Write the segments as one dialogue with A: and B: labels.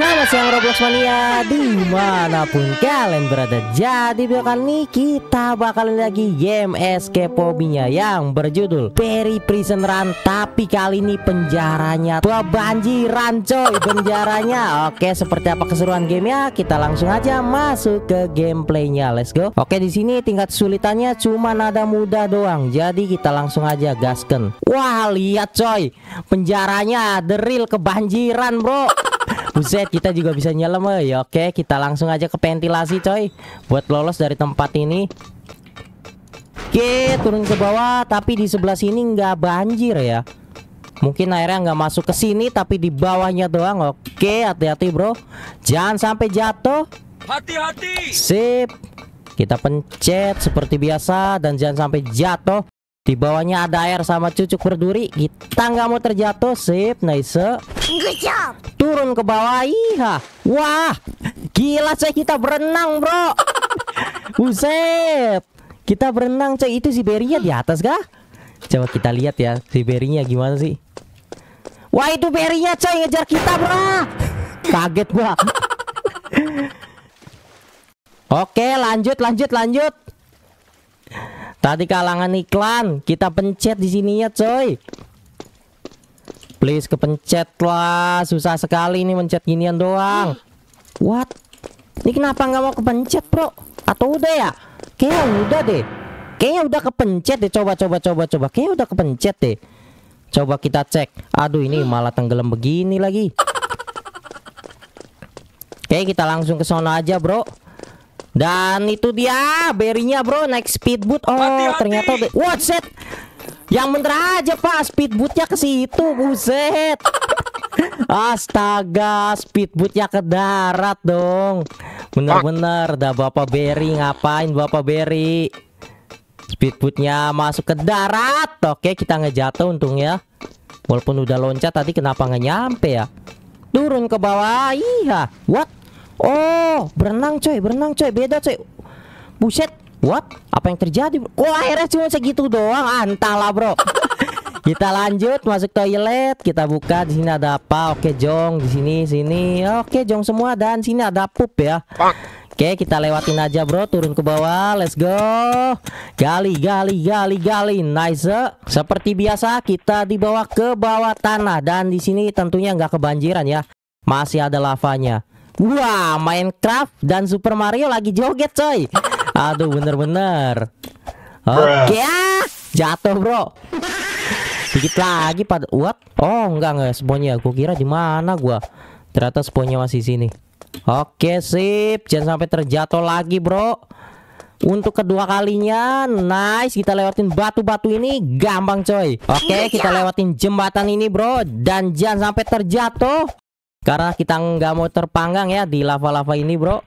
A: Selamat siang Roblox Mania Dimanapun kalian berada Jadi video kali ini kita bakalan lagi game escape hobinya Yang berjudul Perry Prison Run Tapi kali ini penjaranya banjiran coy penjaranya Oke seperti apa keseruan gamenya Kita langsung aja masuk ke gameplaynya Let's go Oke di sini tingkat sulitannya cuma nada mudah doang Jadi kita langsung aja gasken Wah lihat coy Penjaranya deril kebanjiran bro Buset, kita juga bisa nyelam, eh. ya. Oke, kita langsung aja ke ventilasi, coy. Buat lolos dari tempat ini. Oke, turun ke bawah, tapi di sebelah sini nggak banjir ya. Mungkin airnya nggak masuk ke sini, tapi di bawahnya doang. Oke, hati-hati, bro. Jangan sampai jatuh. Hati-hati. Sip. Kita pencet seperti biasa dan jangan sampai jatuh. Di bawahnya ada air sama cucuk berduri. Kita nggak mau terjatuh. Sip, nice. Good job. Turun ke bawah. iha. Wah, gila saya kita berenang, bro. Buset. Kita berenang, coy. Itu si Berinya di atas kah? Coba kita lihat ya si Berinya gimana sih. Wah, itu berinya coy ngejar kita, bro. Kaget gua. Oke, lanjut lanjut lanjut. Tadi kalangan iklan, kita pencet di sini ya, coy. Please kepencet lah, susah sekali ini mencet ginian doang. What? Ini kenapa nggak mau kepencet, Bro? Atau udah ya? Kayaknya udah deh. Kayaknya udah kepencet deh. Coba coba coba coba. Kayaknya udah kepencet deh. Coba kita cek. Aduh, ini malah tenggelam begini lagi. Oke, kita langsung ke sana aja, Bro. Dan itu dia berinya bro naik speedboat. Oh, hati, hati. ternyata what's it? Yang bener aja Pak, bootnya ke situ, buset. Astaga, speed bootnya ke darat dong. Bener-bener, dah Bapak beri ngapain Bapak Berry? bootnya masuk ke darat. Oke, kita ngejatuh untungnya. Walaupun udah loncat tadi kenapa nggak nyampe ya? Turun ke bawah. Iya. What? Oh, berenang coy, berenang coy, beda coy. Buset, what? Apa yang terjadi? Kok oh, akhirnya cuma segitu doang? Antalah, bro. kita lanjut masuk toilet, kita buka di sini ada apa? Oke jong, di sini sini. Oke jong semua dan sini ada pup ya. Oke, kita lewatin aja bro, turun ke bawah. Let's go. Gali, gali, gali, gali. Nice. Seperti biasa, kita dibawa ke bawah tanah dan di sini tentunya nggak kebanjiran ya. Masih ada lavanya. Wah, Minecraft dan Super Mario lagi joget, coy. Aduh, bener-bener. Oke, okay, ah, jatuh, Bro. Dikit lagi pada what? Oh, enggak enggak sponnya. Aku kira di mana gua. Ternyata sponnya masih sini. Oke, sip. Jangan sampai terjatuh lagi, Bro. Untuk kedua kalinya, nice. Kita lewatin batu-batu ini gampang, coy. Oke, kita lewatin jembatan ini, Bro, dan jangan sampai terjatuh. Karena kita nggak mau terpanggang ya di lava-lava ini bro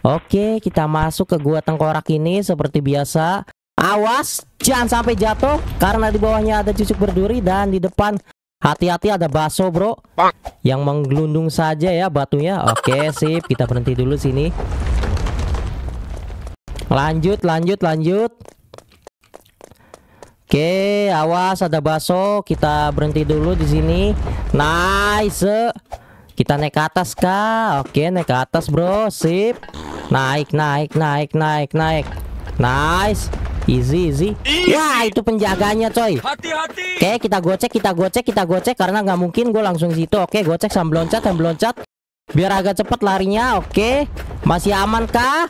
A: Oke kita masuk ke gua tengkorak ini seperti biasa Awas jangan sampai jatuh Karena di bawahnya ada cucuk berduri dan di depan hati-hati ada baso bro Yang menggelundung saja ya batunya Oke sip kita berhenti dulu sini Lanjut lanjut lanjut Oke awas ada baso kita berhenti dulu di sini Nice kita naik ke atas kah? Oke, naik ke atas, bro. Sip. Naik, naik, naik, naik, naik. Nice. Easy, easy. easy. Wah, ya, itu penjaganya, coy. Hati-hati. Oke, kita gocek, kita gocek, kita gocek karena nggak mungkin gue langsung situ. Oke, gocek sambil loncat, sambil loncat. Biar agak cepat larinya. Oke. Masih aman kah?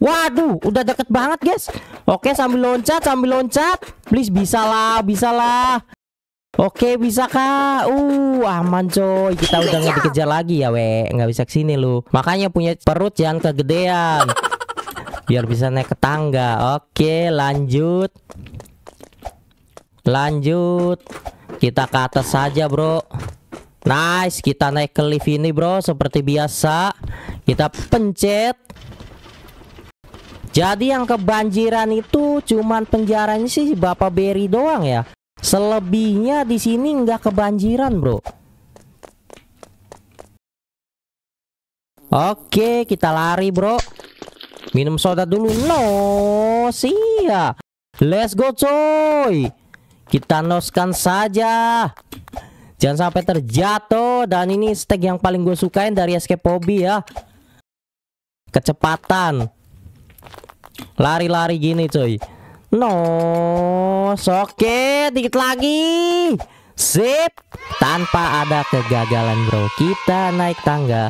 A: Waduh, udah deket banget, guys. Oke, sambil loncat, sambil loncat. Please bisa lah, bisa lah. Oke bisa kak Uh aman coy Kita udah nggak dikejar lagi ya we nggak bisa kesini lu Makanya punya perut jangan kegedean Biar bisa naik ke tangga Oke lanjut Lanjut Kita ke atas saja bro Nice kita naik ke lift ini bro Seperti biasa Kita pencet Jadi yang kebanjiran itu Cuman penjaranya sih Bapak Berry doang ya Selebihnya di sini nggak kebanjiran, bro. Oke, kita lari, bro. Minum soda dulu. No, sia. Let's go, coy. Kita noskan saja. Jangan sampai terjatuh. Dan ini stack yang paling gue sukain dari escape hobby ya. Kecepatan. Lari-lari gini, coy. No, soket dikit lagi. Sip, tanpa ada kegagalan bro, kita naik tangga.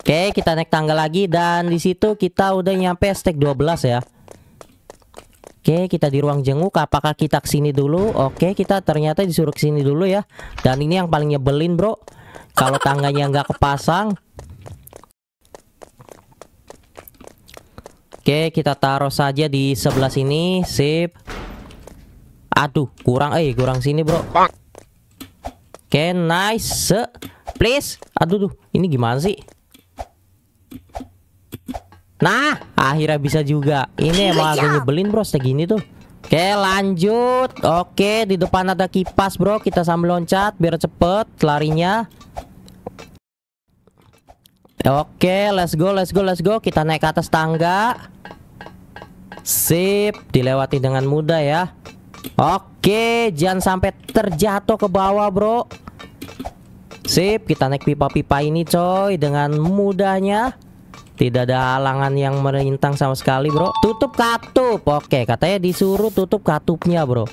A: Oke, kita naik tangga lagi dan di situ kita udah nyampe stack 12 ya. Oke, kita di ruang jenguk. Apakah kita kesini dulu? Oke, kita ternyata disuruh kesini dulu ya. Dan ini yang paling nyebelin bro, kalau tangganya nggak kepasang, Oke, kita taruh saja di sebelah sini. Sip. Aduh, kurang eh kurang sini, Bro. Oke, nice. Please. Aduh tuh, ini gimana sih? Nah, akhirnya bisa juga. Ini emang agak nyebelin, Bro, segini tuh. Oke, lanjut. Oke, di depan ada kipas, Bro. Kita sambil loncat biar cepet larinya. Oke, let's go, let's go, let's go. Kita naik ke atas tangga. Sip, dilewati dengan mudah ya. Oke, jangan sampai terjatuh ke bawah, Bro. Sip, kita naik pipa-pipa ini, coy, dengan mudahnya. Tidak ada halangan yang merintang sama sekali, Bro. Tutup katup. Oke, katanya disuruh tutup katupnya, Bro.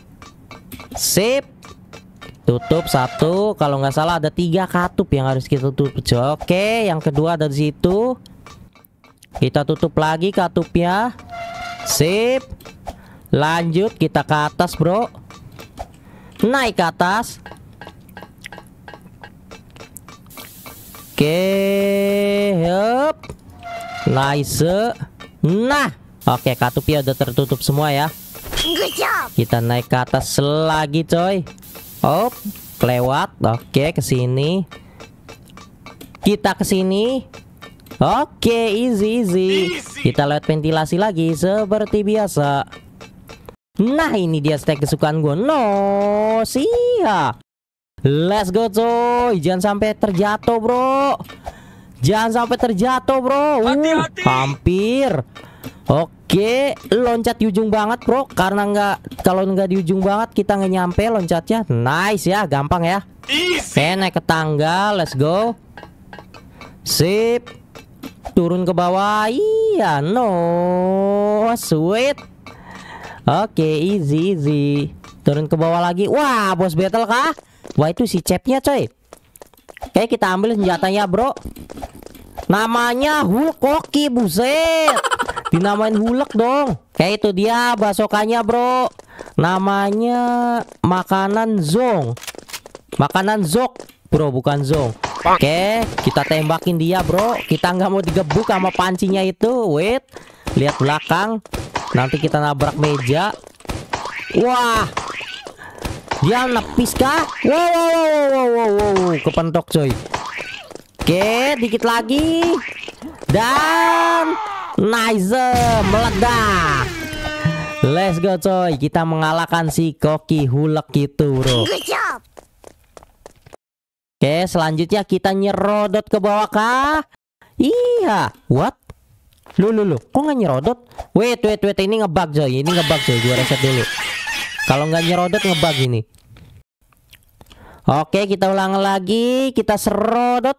A: Sip tutup satu kalau nggak salah ada tiga katup yang harus kita tutup oke yang kedua ada di situ kita tutup lagi katupnya sip lanjut kita ke atas bro naik ke atas oke yup nice nah oke katupnya udah tertutup semua ya kita naik ke atas lagi coy Oh, lewat. Oke, ke sini. Kita ke sini. Oke, easy easy. Kita lewat ventilasi lagi seperti biasa. Nah, ini dia stack kesukaan gue. No, sia. Let's go coy. Jangan sampai terjatuh, Bro. Jangan sampai terjatuh, Bro. Uh, Hati-hati. Uh, hampir. Oke. Oke, loncat di ujung banget, Bro. Karena nggak kalau nggak di ujung banget kita nggak nyampe loncatnya. Nice ya, gampang ya. Oke, naik ke tangga, let's go. Sip. Turun ke bawah. Iya, no. Sweet. Oke, easy easy. Turun ke bawah lagi. Wah, bos battle kah? Wah, itu si cepnya, coy. Oke, kita ambil senjatanya, Bro. Namanya Hulk Koki, buset. Dinamain hulek dong. kayak itu dia basokannya, Bro. Namanya makanan zong. Makanan zok, Bro, bukan zong. Oke, kita tembakin dia, Bro. Kita nggak mau digebuk sama pancinya itu. Wait. Lihat belakang. Nanti kita nabrak meja. Wah. Dia nepis kah? Wow, wow, wow, wow, wow, wow. kepentok coy. Oke, dikit lagi. Dan Nice meledak Let's go coy Kita mengalahkan si koki hulek itu bro Oke selanjutnya kita nyerodot ke bawah kah Iya What Lu lu lu Kok gak nyerodot Wait wait wait Ini ngebug coy Ini ngebug coy Gue reset dulu Kalau nggak nyerodot ngebug ini Oke kita ulang lagi Kita serodot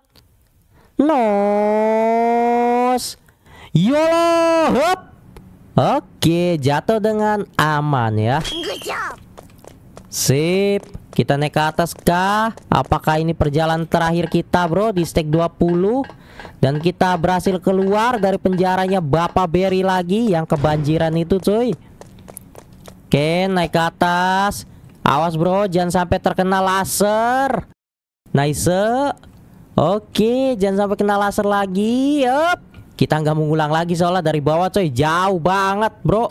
A: Nos YOLO Hop. Oke jatuh dengan aman ya Sip Kita naik ke atas kah Apakah ini perjalanan terakhir kita bro Di stake 20 Dan kita berhasil keluar dari penjaranya Bapak Berry lagi Yang kebanjiran itu cuy Oke naik ke atas Awas bro jangan sampai terkena laser Nice Oke jangan sampai kena laser lagi Yup kita nggak mau ngulang lagi soalnya dari bawah coy Jauh banget bro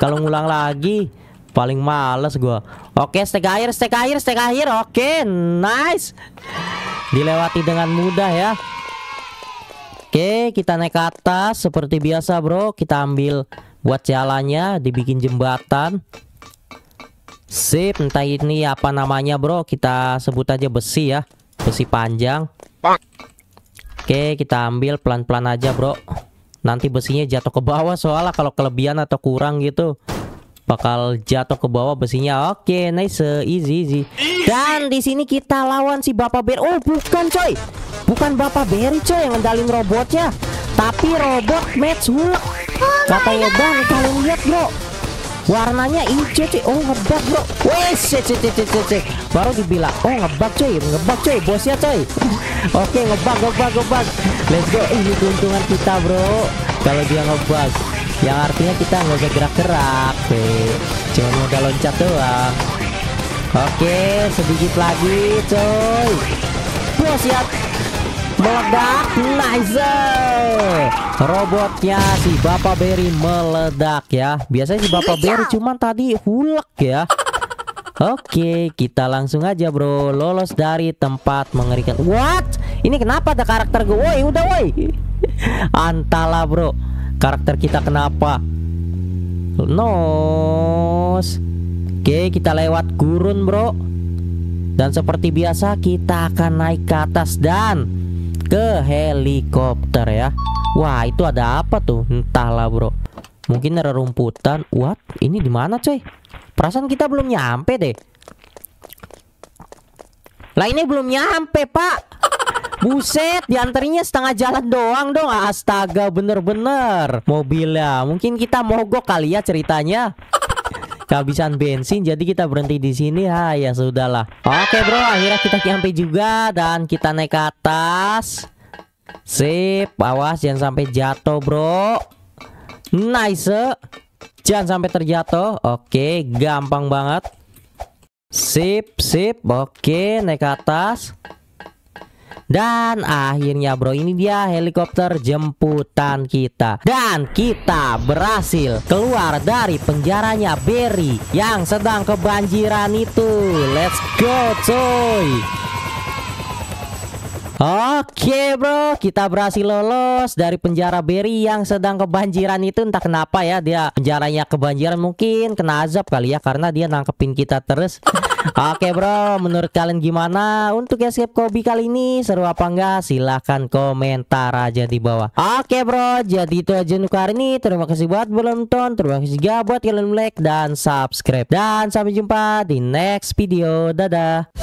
A: Kalau ngulang lagi Paling males gue. Oke stek air stek air stek air Oke nice Dilewati dengan mudah ya Oke kita naik ke atas Seperti biasa bro Kita ambil buat jalannya Dibikin jembatan Sip, entah ini apa namanya bro Kita sebut aja besi ya Besi panjang Oke, kita ambil pelan-pelan aja, bro. Nanti besinya jatuh ke bawah soalnya kalau kelebihan atau kurang gitu bakal jatuh ke bawah besinya. Oke, nice, easy, easy. Dan di sini kita lawan si Bapak Bear. Oh, bukan, coy. Bukan Bapak Berry, coy, yang ngendalin robotnya. Tapi robot match hulk. Kata bang, kalian lihat, bro warnanya hijau cuy oh ngebug bro wes baru dibilang oh ngebug cuy ngebug cuy bosnya cuy oke ngebak, ngebug ngebug ngebug let's go eh, ini keuntungan kita bro kalau dia ngebug yang artinya kita nggak usah gerak-gerak cuma modal loncat doang oke sedikit lagi cuy, bos ya meledak nice robotnya si Bapak Berry meledak ya biasanya si Bapak Berry cuman tadi hulek ya Oke, kita langsung aja bro Lolos dari tempat mengerikan What? Ini kenapa ada karakter gue? Woi, udah woi Antala bro Karakter kita kenapa? Nos Oke, kita lewat gurun bro Dan seperti biasa kita akan naik ke atas Dan ke helikopter ya Wah itu ada apa tuh entahlah bro Mungkin ada rumputan What? Ini di mana coy? Perasaan kita belum nyampe deh Lah ini belum nyampe pak Buset, diantarinya setengah jalan doang dong Astaga, bener-bener Mobilnya, mungkin kita mogok kali ya ceritanya kehabisan bensin jadi kita berhenti di sini ha ya sudahlah oke bro akhirnya kita nyampe juga dan kita naik ke atas sip awas jangan sampai jatuh bro nice jangan sampai terjatuh oke gampang banget sip sip oke naik ke atas dan akhirnya bro ini dia helikopter jemputan kita Dan kita berhasil keluar dari penjaranya Berry Yang sedang kebanjiran itu Let's go coy Oke bro, kita berhasil lolos dari penjara Berry yang sedang kebanjiran itu entah kenapa ya dia penjaranya kebanjiran mungkin kena azab kali ya karena dia nangkepin kita terus. Oke bro, menurut kalian gimana untuk escape ya, Kobi kali ini? Seru apa enggak? Silahkan komentar aja di bawah. Oke bro, jadi itu aja untuk hari ini. Terima kasih buat menonton. Terima kasih juga buat kalian like dan subscribe. Dan sampai jumpa di next video. Dadah.